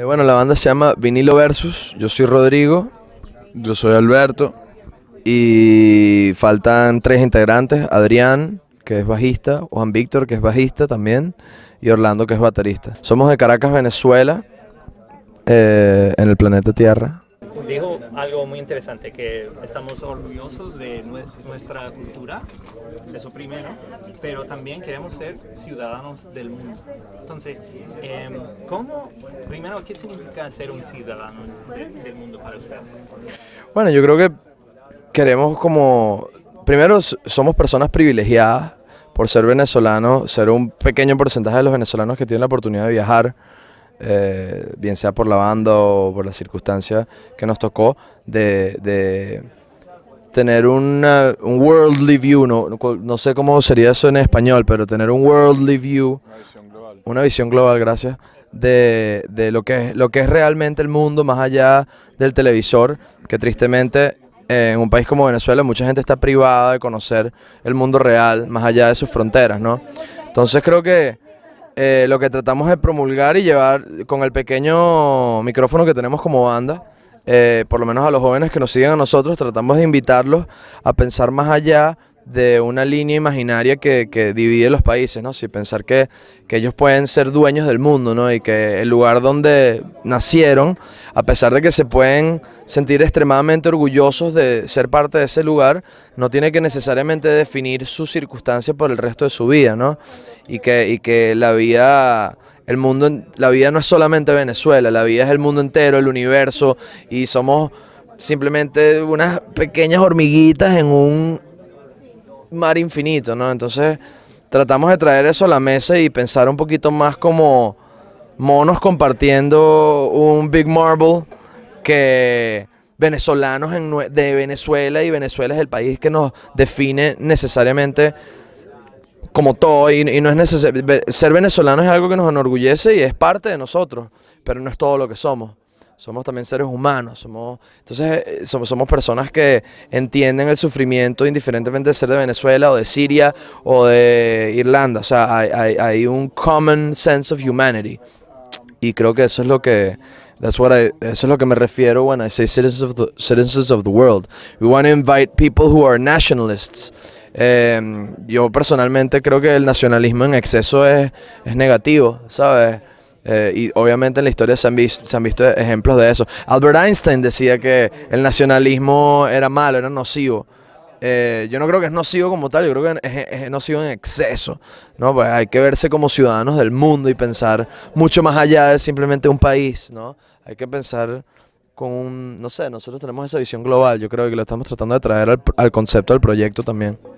Eh, bueno, la banda se llama Vinilo Versus. Yo soy Rodrigo. Yo soy Alberto. Y faltan tres integrantes: Adrián, que es bajista, Juan Víctor, que es bajista también, y Orlando, que es baterista. Somos de Caracas, Venezuela, eh, en el planeta Tierra dijo algo muy interesante, que estamos orgullosos de nuestra cultura, eso primero, pero también queremos ser ciudadanos del mundo. Entonces, em, ¿cómo, primero, qué significa ser un ciudadano del mundo para ustedes? Bueno, yo creo que queremos como, primero, somos personas privilegiadas por ser venezolanos, ser un pequeño porcentaje de los venezolanos que tienen la oportunidad de viajar eh, bien sea por la banda o por la circunstancia que nos tocó, de, de tener un worldly view, no, no sé cómo sería eso en español, pero tener un worldly view, una visión global, gracias, de, de, lo, que es, lo que es realmente el mundo más allá del televisor, que tristemente en un país como Venezuela mucha gente está privada de conocer el mundo real más allá de sus fronteras, ¿no? Entonces creo que eh, lo que tratamos es promulgar y llevar con el pequeño micrófono que tenemos como banda, eh, por lo menos a los jóvenes que nos siguen a nosotros, tratamos de invitarlos a pensar más allá de una línea imaginaria que, divide los países, ¿no? Si pensar que, ellos pueden ser dueños del mundo, ¿no? Y que el lugar donde nacieron, a pesar de que se pueden sentir extremadamente orgullosos de ser parte de ese lugar, no tiene que necesariamente definir su circunstancia por el resto de su vida, ¿no? Y que, que la vida el mundo, la vida no es solamente Venezuela, la vida es el mundo entero, el universo, y somos simplemente unas pequeñas hormiguitas en un mar infinito, ¿no? Entonces tratamos de traer eso a la mesa y pensar un poquito más como monos compartiendo un Big Marble que venezolanos de Venezuela y Venezuela es el país que nos define necesariamente como todo y, y no es necesario ser venezolano es algo que nos enorgullece y es parte de nosotros pero no es todo lo que somos somos también seres humanos, somos, entonces eh, somos, personas que entienden el sufrimiento indiferentemente de ser de Venezuela o de Siria o de Irlanda, o sea, hay, un common sense of humanity y creo que eso es lo que eso es lo que me refiero cuando digo citizens of the, citizens of the world. We want to invite people who are nationalists. Em, yo personalmente creo que el nacionalismo en exceso es, es negativo, ¿sabes? Eh, y obviamente en la historia se han, visto, se han visto ejemplos de eso. Albert Einstein decía que el nacionalismo era malo, era nocivo. Eh, yo no creo que es nocivo como tal, yo creo que es, nocivo en exceso. ¿no? Pues hay que verse como ciudadanos del mundo y pensar mucho más allá de simplemente un país. ¿no? Hay que pensar con un, no sé, nosotros tenemos esa visión global, yo creo que lo estamos tratando de traer al, al concepto al proyecto también.